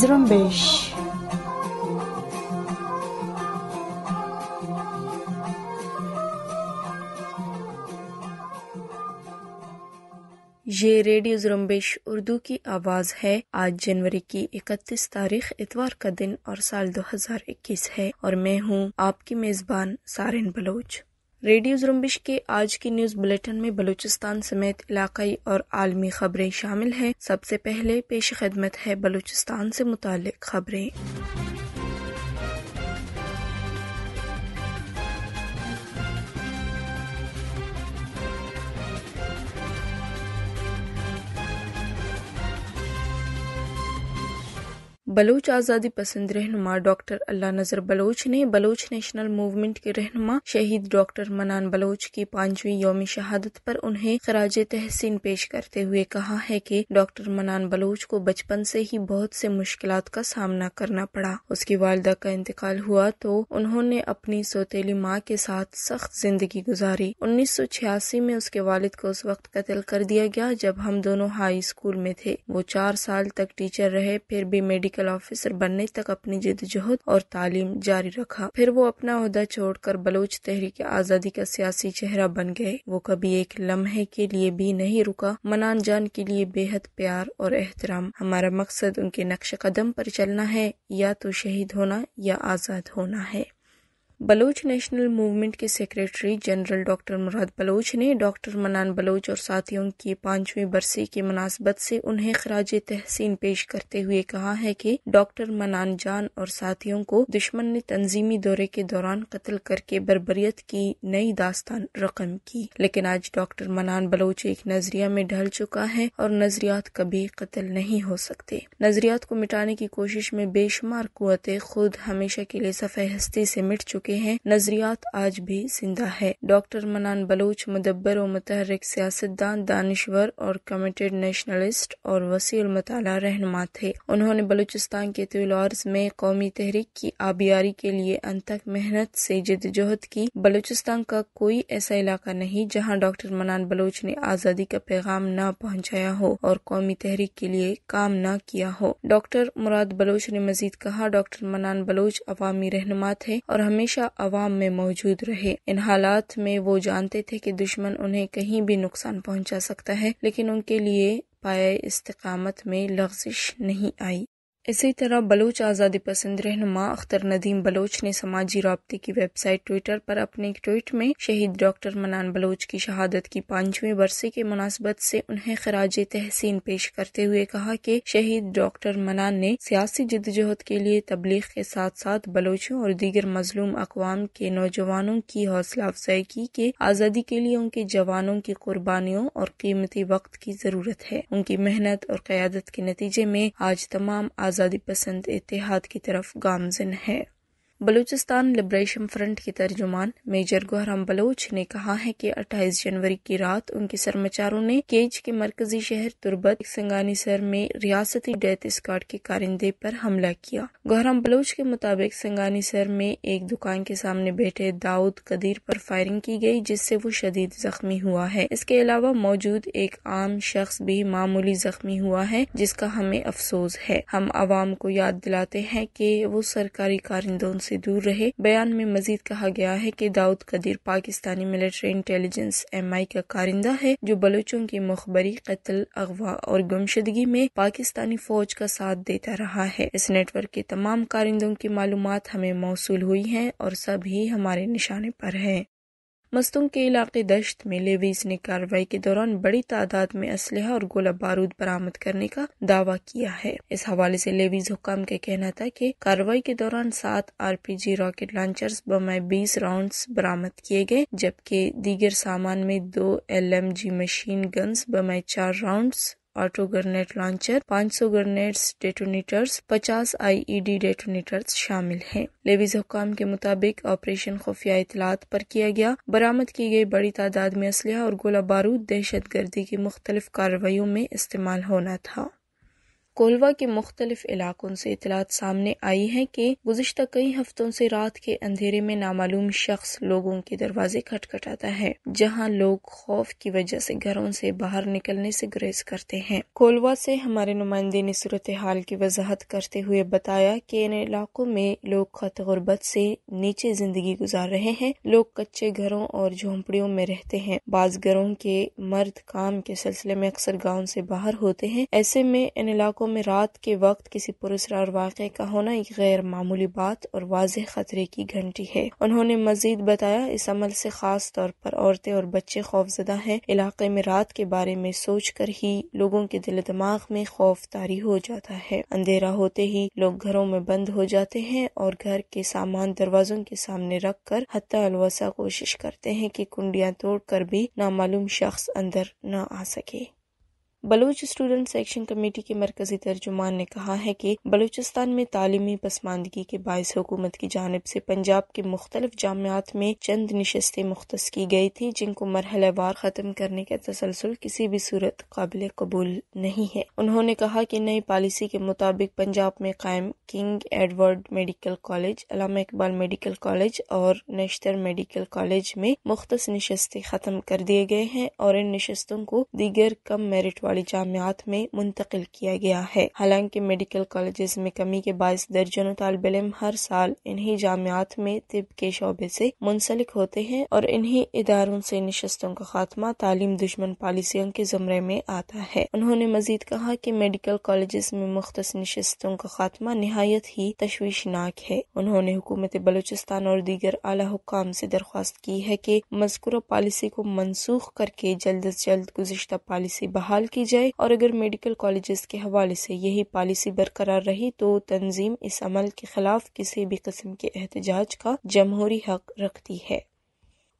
Zrumbish. ये radio जुरम्बेश Urdu की आवाज़ है आज जनवरी की 31 तारीख इतवार का दिन और साल 2021 है और मैं हूँ आपकी मेज़बान सारिन बलोच रेडियो जुम्बिश के आज की न्यूज बुलेटिन में बलूचिस्तान समेत इलाकई और आलमी खबरें शामिल हैं सबसे पहले पेश खदमत है बलूचिस्तान से मुतल खबरें बलोच आज़ादी पसंद रहनुमा डॉक्टर अल्लाह नजर बलोच ने बलोच नेशनल मूवमेंट के रहनुमा शहीद डॉक्टर मनान बलोच की पांचवी योम शहादत पर उन्हें खराज तहसीन पेश करते हुए कहा है कि डॉक्टर मनान बलोच को बचपन से ही बहुत से मुश्किल का सामना करना पड़ा उसकी वालदा का इंतकाल हुआ तो उन्होंने अपनी सोतीली माँ के साथ सख्त जिंदगी गुजारी उन्नीस सौ छियासी में उसके वालिद को उस वक्त कत्ल कर दिया गया जब हम दोनों हाई स्कूल में थे वो चार साल तक टीचर रहे फिर भी मेडिकल ऑफिसर बनने तक अपनी जदोजहद और तालीम जारी रखा फिर वो अपना अहदा छोड़कर बलोच तहरीक आज़ादी का सियासी चेहरा बन गए वो कभी एक लम्हे के लिए भी नहीं रुका मनान जान के लिए बेहद प्यार और एहतराम हमारा मकसद उनके नक्श कदम पर चलना है या तो शहीद होना या आज़ाद होना है बलोच नेशनल मूवमेंट के secretary general doctor Murad Baloch ने डॉक्टर मनान बलोच और साथियों की पांचवी बरसी की मुनासबत से उन्हें खराज तहसीन पेश करते हुए कहा है कि डॉक्टर मनान जान और साथियों को दुश्मन ने तंजीमी दौरे के दौरान कत्ल करके बरबरीत की नई दास्तान रकम की लेकिन आज डॉक्टर मनान बलोच एक नजरिया में ढल चुका है और नजरियात कभी कत्ल नहीं हो सकते नजरियात को मिटाने की कोशिश में बेशुमार कुतें खुद हमेशा के लिए सफ़े हस्ती से मिट चुके चुके हैं नजरियात आज भी जिंदा है डॉक्टर मनान बलोच मुदबर और मतहरक सियासतदान दानश्वर और कमिटेड नेशनलिस्ट और वसी मतला रहनमा थे उन्होंने बलूचिस्तान के त्यूलार्ज में कौमी तहरीक की आबियारी के लिए अंतक मेहनत से जदजहद की बलूचिस्तान का कोई ऐसा इलाका नहीं जहाँ डॉक्टर मनान बलोच ने आज़ादी का पैगाम न पहुँचाया हो और कौमी तहरीक के लिए काम न किया हो डॉक्टर मुराद बलोच ने मजीद कहा डॉक्टर मनान बलोच अवामी रहनमा थे और हमेशा हमेशा अवाम में मौजूद रहे इन हालात में वो जानते थे कि दुश्मन उन्हें कहीं भी नुकसान पहुंचा सकता है लेकिन उनके लिए पाए इस्तकामत में लफ्जिश नहीं आई इसी तरह बलोच आज़ादी पसंद रहनुमा अख्तर नदीम बलोच ने समाजी रबते की वेबसाइट ट्विटर पर अपने ट्वीट में शहीद डॉक्टर मनान बलोच की शहादत की पांचवें बरसे के मुनासबत से उन्हें खराज तहसीन पेश करते हुए कहा कि शहीद डॉक्टर मनान ने सियासी जदजहद के लिए तबलीग के साथ साथ बलोचों और दीगर मजलूम अकवाम के नौजवानों की हौसला अफजाई की कि आज़ादी के लिए उनके जवानों की कुर्बानियों और कीमती वक्त की ज़रूरत है उनकी मेहनत और क्यादत के नतीजे में आज तमाम आज़ादी पसंद इतिहाद की तरफ गामजन है बलूचिस्तान लिबरेशन फ्रंट के तर्जुमान मेजर गुहराम बलोच ने कहा है कि 28 जनवरी की रात उनके सरमाचारों ने केज के मरकजी शहर तुरबत संगानी सर में रियासती डेथ स्कॉट के कारिंदे पर हमला किया गुहराम बलोच के मुताबिक संगानी सर में एक दुकान के सामने बैठे दाऊद कदीर पर फायरिंग की गई जिससे वो शदीद जख्मी हुआ है इसके अलावा मौजूद एक आम शख्स भी मामूली जख्मी हुआ है जिसका हमें अफसोस है हम आवाम को याद दिलाते हैं कि वो सरकारी कारिंदों से दूर रहे बयान में मजीद कहा गया है कि Dawood Qadeer Pakistani military intelligence M I का कारिंदा है जो बलूचों की मुखबरी कत्ल अगवा और गुमशदगी में पाकिस्तानी फौज का साथ देता रहा है इस नेटवर्क के तमाम कारिंदों की मालूम हमें मौसू हुई है और सब ही हमारे निशाने पर है मस्तों के इलाके दश्त में लेवीज ने कार्रवाई के दौरान बड़ी तादाद में असलहा और गोला बारूद बरामद करने का दावा किया है इस हवाले से लेवीज हुकाम का कहना था कि कार्रवाई के दौरान सात R P G rocket launchers बमाए बीस राउंड बरामद किए गए जबकि दीगर सामान में दो L M G machine guns बमाए चार round auto grenade launcher 500 grenades detonators 50 IED e detonators शामिल हैं लेवीज हुकाम के मुताबिक ऑपरेशन खुफिया इतलात पर किया गया बरामद की गई बड़ी तादाद में असलह और गोला बारूद दहशत गर्दी की मुख्तलिफ कार्रवाई में इस्तेमाल होना था कोलवा के मुख्तलिफ इलाकों से इतलात सामने आई है कि गुजशत कई हफ्तों से रात के अंधेरे में नामालूम शख्स लोगों के दरवाजे खटखटाता है जहाँ लोग खौफ की वजह से घरों से बाहर निकलने से गुरेज करते हैं कोलवा से हमारे नुमाइंदे ने सूरत हाल की वजाहत करते हुए बताया कि इन इलाकों में लोग खत गुर्बत से नीचे जिंदगी गुजार रहे हैं लोग कच्चे घरों और झोंपड़ियों में रहते हैं बाज घरों के मर्द काम के सिलसिले में अक्सर गाँव से बाहर होते हैं ऐसे में इन इलाकों में रात के वक्त किसी पुरस्कार वाक़े का होना एक गैर मामूली बात और वाज खतरे की घंटी है उन्होंने मजीद बताया इस अमल ऐसी खास तौर पर औरतें और बच्चे खौफजदा है इलाके में रात के बारे में सोच कर ही लोगों के दिल दिमाग में खौफ तारी हो जाता है अंधेरा होते ही लोग घरों में बंद हो जाते हैं और घर के सामान दरवाजों के सामने रख कर हत्या कोशिश करते हैं की कि तोड़ कर भी नामालूम शख्स अंदर न आ सके बलूच स्टूडेंट सेक्शन कमेटी के मरकजी तर्जुमान ने कहा है कि बलूचिस्तान में तालीमी पसमानदगी के बायस हुकूमत की जानब से पंजाब के मुख्तलिफ जामियात में चंद नशस्तें मुख्त की गई थी जिनको वार ख़त्म करने का तसलसल किसी भी सूरत काबिल कबूल नहीं है उन्होंने कहा कि नई पॉलिसी के मुताबिक पंजाब में कायम King Edward medical college Allama Iqbal medical college और नेशतर मेडिकल कॉलेज में मुख्त नशस्तें ख़त्म कर दिए गए हैं और इन नशस्तों को दीगर कम मेरिट वाली जामियात में मुंतकिल किया गया है हालांकि मेडिकल कॉलेज में कमी के बायस दर्जनों तालब इम हर साल इन्हीं जामियात में तिब के शोबे से मुंसलिक होते हैं और इन्ही इदारों से नशस्तों का खात्मा तालीम दुश्मन पॉलिसियों के जमरे में आता है उन्होंने मजीद कहा की मेडिकल कॉलेज में मुख्त नशस्तों का खात्मा नहायत ही तशवीशनाक है उन्होंने हुकूमत बलोचिस्तान और दीगर आला हुकाम से दरख्वास्त की है की मजकूर पॉलिसी को मनसूख करके जल्द अज जल्द गुजशत पॉलिसी बहाल की की जाए और अगर मेडिकल कॉलेजेस के हवाले से यही पॉलिसी बरकरार रही तो तंजीम इस अमल के खिलाफ किसी भी किस्म के एहतजाज का जमहूरी हक रखती है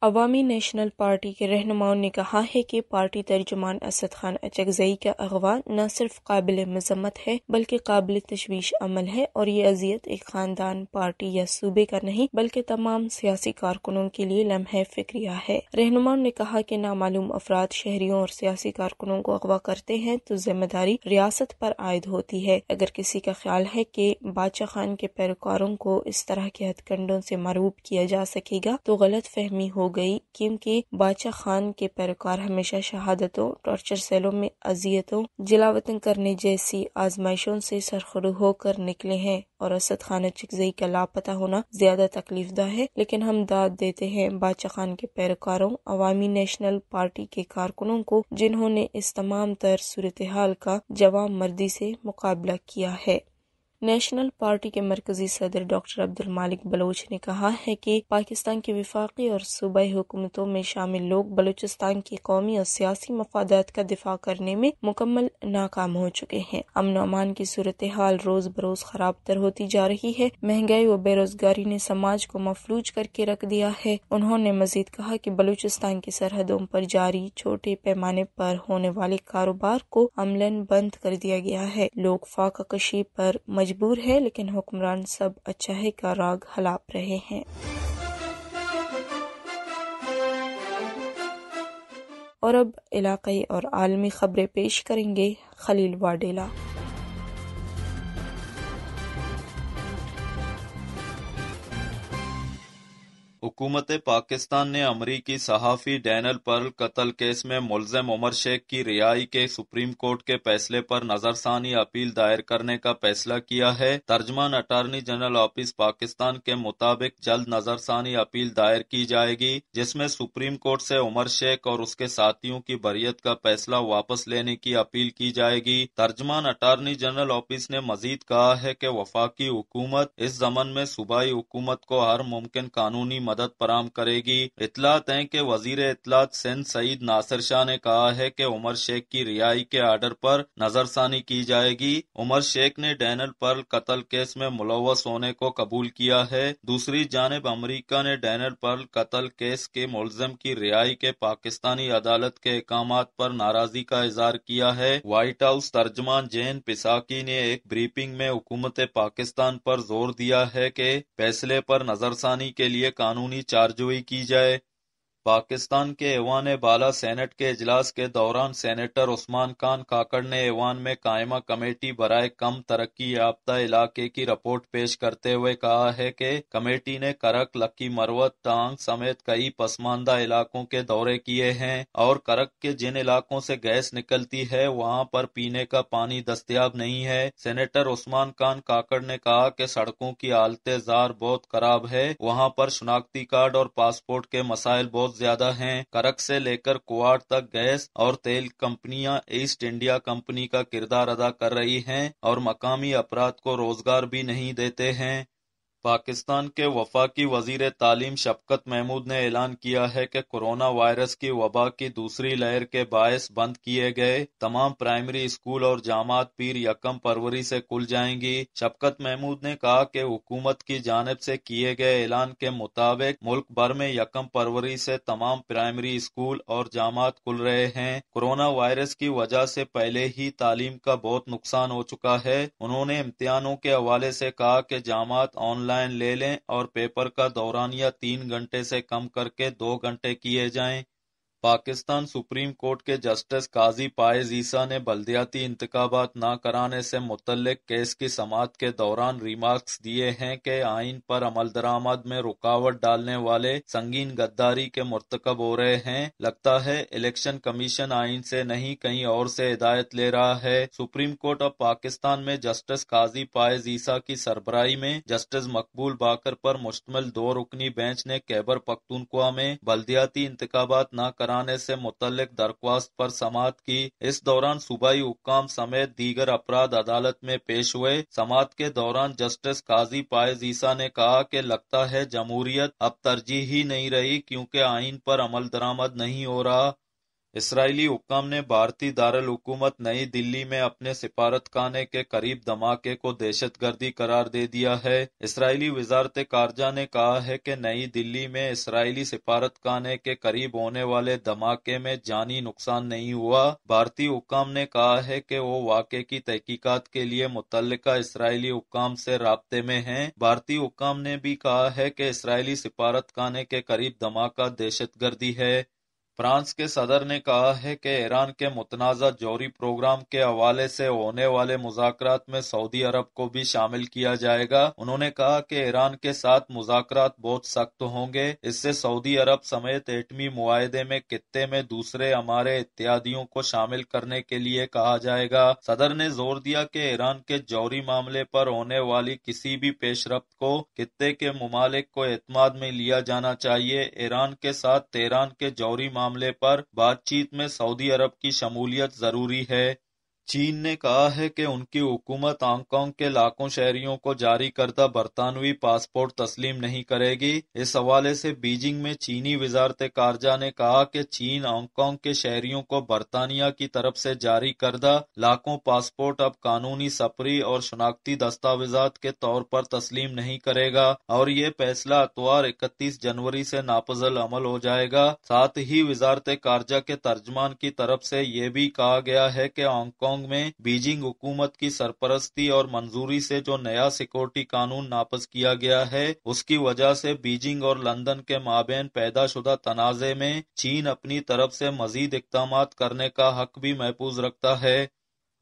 अवामी नेशनल पार्टी के रहनुमाओं ने कहा है कि पार्टी तर्जुमान असद खान अचगजई का अगवा न सिर्फ काबिल मजम्मत है बल्कि काबिल तशवीश अमल है और ये अजियत एक खानदान पार्टी या सूबे का नहीं बल्कि तमाम सियासी कारकुनों के लिए लम्हे फिक्रिया है रहनुमाओं ने कहा कि नामालूम अफराद शहरियों और सियासी कारकुनों को अगवा करते हैं तो जिम्मेदारी रियासत पर आयद होती है अगर किसी का ख्याल है कि बादशाह खान के पैरोकारों को इस तरह के हथकंडों से मरूब किया जा सकेगा तो गलत फहमी होगी गई क्योंकि बादशाह खान के पैरोकार हमेशा शहादतों टॉर्चर सेलों में अजियतों जिलावतन करने जैसी आजमाइशों से सरखरू होकर निकले हैं और असद खान चिकजई का लापता होना ज्यादा तकलीफदा है लेकिन हम दाद देते हैं बादशाह खान के पैरोकारों अवामी नेशनल पार्टी के कारकुनों को जिन्होंने इस तमाम तर सूरत हाल का जवाब मर्दी से मुकाबला किया है नेशनल पार्टी के मरकजी सदर डॉक्टर अब्दुल मालिक बलोच ने कहा है कि पाकिस्तान की विफाकी और सूबाई हुकूमतों में शामिल लोग बलूचिस्तान की कौमी और सियासी मफादात का दिफा करने में मुकम्मल नाकाम हो चुके हैं अमन अमान की सूरत हाल रोज बरोज खराब तर होती जा रही है महंगाई व बेरोजगारी ने समाज को मफलूज करके रख दिया है उन्होंने मजीद कहा की बलूचिस्तान की सरहदों पर जारी छोटे पैमाने पर होने वाले कारोबार को अमलन बंद कर दिया गया है लोग फाका कशी पर मजबूर है लेकिन हुक्मरान सब अच्छा का राग हलाप रहे हैं और अब इलाकई और आलमी खबरें पेश करेंगे खलील वाडेला हुकूमत पाकिस्तान ने अमरीकी सहाफ़ी डैनल पर्ल कत्ल केस में मुलजम उमर शेख की रिहाई के सुप्रीम कोर्ट के फैसले पर नज़रसानी अपील दायर करने का फैसला किया है तर्जमान अटारनी जनरल ऑफिस पाकिस्तान के मुताबिक जल्द नज़रसानी अपील दायर की जाएगी जिसमें सुप्रीम कोर्ट से उमर शेख और उसके साथियों की बरियत का फैसला वापस लेने की अपील की जाएगी तर्जमान अटार्नी जनरल ऑफिस ने मजीद कहा है कि वफाकी हुकूमत इस जमन में सूबाई हुकूमत को हर मुमकिन कानूनी मदद मदद फराम करेगी इतलात है की वजीर इतलात सिंध सईद नासिर शाह ने कहा है की उमर शेख की रिहाई के आर्डर पर नजरसानी की जाएगी उमर शेख ने डैनल पर्ल कत्ल केस में मुलवस होने को कबूल किया है दूसरी जानब अमरीका ने डैनल पर्ल कत्ल केस के मुलजम की रिहाई के पाकिस्तानी अदालत के अहकाम पर नाराजगी का इजहार किया है व्हाइट हाउस तर्जमान जैन पिसाकी ने एक ब्रीफिंग में हुकूमत पाकिस्तान पर जोर दिया है की फैसले पर नजरसानी के लिए कानूनी चार्ज चारजोई की जाए पाकिस्तान के ऐवान बाला सेनेट के इजलास के दौरान सेनेटर उस्मान खान काकड़ ने ऐवान में कायमा कमेटी बरए कम तरक्की याफ्ता इलाके की रिपोर्ट पेश करते हुए कहा है कि कमेटी ने करक लक्की मरवत टांग समेत कई पसमानदा इलाकों के दौरे किए हैं और करक के जिन इलाकों से गैस निकलती है वहाँ पर पीने का पानी दस्तियाब नहीं है सेनेटर उस्मान खान काकड़ ने कहा की सड़कों की आलते जार बहुत खराब है वहाँ पर शनाख्ती कार्ड और पासपोर्ट के मसाइल बहुत बहुत ज्यादा हैं करक से लेकर कुआड़ तक गैस और तेल कंपनियां ईस्ट इंडिया कंपनी का किरदार अदा कर रही हैं और मकामी अपराध को रोजगार भी नहीं देते हैं पाकिस्तान के वफाकी वजीर तालीम शफकत महमूद ने ऐलान किया है कि कोरोना वायरस की वबा की दूसरी लहर के बायस बंद किए गए तमाम प्राइमरी स्कूल और जामात पीर यकम फरवरी से खुल जाएंगी शफकत महमूद ने कहा कि हुकूमत की जानब से किए गए ऐलान के मुताबिक मुल्क भर में यकम फरवरी से तमाम प्राइमरी स्कूल और जामात खुल रहे हैं कोरोना वायरस की वजह से पहले ही तालीम का बहुत नुकसान हो चुका है उन्होंने इम्तिहानों के हवाले से कहा कि जामात ऑनलाइन ऑनलाइन ले लें और पेपर का दौरान या तीन घंटे से कम करके दो घंटे किए जाएं पाकिस्तान सुप्रीम कोर्ट के जस्टिस काजी पायज ईसा ने बलदियाती इंतबात न कराने से मुतलक केस की समात के दौरान रिमार्क्स दिए हैं कि आइन पर अमल दरामद में रुकावट डालने वाले संगीन गद्दारी के मुरतकब हो रहे हैं लगता है इलेक्शन कमीशन आइन से नहीं कहीं और से हिदायत ले रहा है सुप्रीम कोर्ट ऑफ पाकिस्तान में जस्टिस काजी पायज ईसा की सरबराही में जस्टिस मकबूल बाकर पर मुश्तमल दो रुकनी बेंच ने कैबर पख्तूनख्वा में बलदियाती इंतबात न कर कराने से मुतल दरख्वास्त पर समात की इस दौरान सूबाई हुकाम समेत दीगर अपराध अदालत में पेश हुए समात के दौरान जस्टिस काजी पायज ईसा ने कहा की लगता है जमहूरियत अब तरजीह ही नहीं रही क्यूँकी आइन पर अमल दरामद नहीं हो रहा इसराइली हुक्म ने भारतीय हुकूमत नई दिल्ली में अपने सिफारतखाने के करीब धमाके को दहशतगर्दी करार दे दिया है इसराइली वजारत खारजा ने कहा है कि नई दिल्ली में इसराइली सिफारतखाने के करीब होने वाले धमाके में जानी नुकसान नहीं हुआ भारतीय हुक्म ने कहा है कि वो वाक की तहकीकत के लिए मुतल इसराइली हुक्म से रबते में है भारतीय हुक्म ने भी कहा है कि इसराइली सिफारतखाने के करीब धमाका दहशतगर्दी है फ्रांस के सदर ने कहा है कि ईरान के मुतनाज़ा जौहरी प्रोग्राम के हवाले से होने वाले मुजाकरात में सऊदी अरब को भी शामिल किया जाएगा उन्होंने कहा कि ईरान के साथ मुजाकरात बहुत सख्त होंगे इससे सऊदी अरब समेत एटमी मुआहदे में खत्ते में दूसरे हमारे इत्यादियों को शामिल करने के लिए कहा जाएगा सदर ने जोर दिया कि ईरान के जौहरी मामले पर होने वाली किसी भी पेशरफ को खत्ते के ममालिक को एतमाद में लिया जाना चाहिए ईरान के साथ तेहरान के जौहरी मामले पर बातचीत में सऊदी अरब की शमूलियत जरूरी है चीन ने कहा है कि उनकी हुकूमत हांगकांग के लाखों शहरियों को जारी करदा बरतानवी पासपोर्ट तस्लीम नहीं करेगी इस हवाले से बीजिंग में चीनी वजारत कारजा ने कहा कि चीन हांगकांग के शहरियों को बरतानिया की तरफ से जारी करदा लाखों पासपोर्ट अब कानूनी सपरी और शनाख्ती दस्तावेजात के तौर पर तस्लीम नहीं करेगा और ये फैसला अतवार इकतीस जनवरी से नापजल अमल हो जाएगा साथ ही वजारत कारजा के तर्जमान की तरफ से ये भी कहा गया है कि हांगकांग हांगकांग में बीजिंग हुकूमत की सरपरस्ती और मंजूरी से जो नया सिक्योरिटी कानून नापज किया गया है उसकी वजह से बीजिंग और लंदन के माबेन पैदाशुदा तनाजे में चीन अपनी तरफ से मजीद इकदाम करने का हक भी महफूज रखता है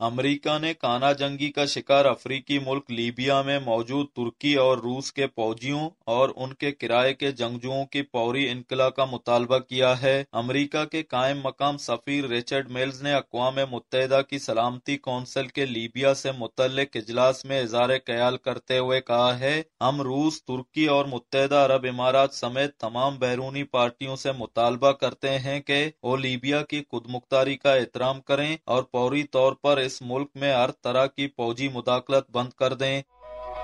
अमेरिका ने काना जंगी का शिकार अफ्रीकी मुल्क लीबिया में मौजूद तुर्की और रूस के फौजियों और उनके किराए के जंगजुओं की पौरी इनकला का मुतालबा किया है अमेरिका के कायम मकाम सफीर रिचर्ड मेल्स ने अकवा मुतहदा की सलामती कौंसिल के लीबिया से मुतल इजलास में इजहार ख्याल करते हुए कहा है हम रूस तुर्की और मुतहदा अरब इमारात समेत तमाम बैरूनी पार्टियों से मुतालबा करते हैं कि वो लीबिया की खुद मुख्तारी का एहतराम करें और फौरी तौर पर इस मुल्क में हर तरह की फौजी मुदाखलत बंद कर दें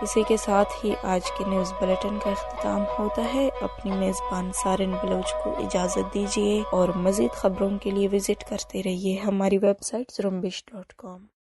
इसी के साथ ही आज के न्यूज़ बुलेटिन का अख्ताम होता है अपनी मेज़बान सारिन बलोच को इजाज़त दीजिए और मज़ीद खबरों के लिए विज़िट करते रहिए हमारी वेबसाइट जुम्बिश डॉट कॉम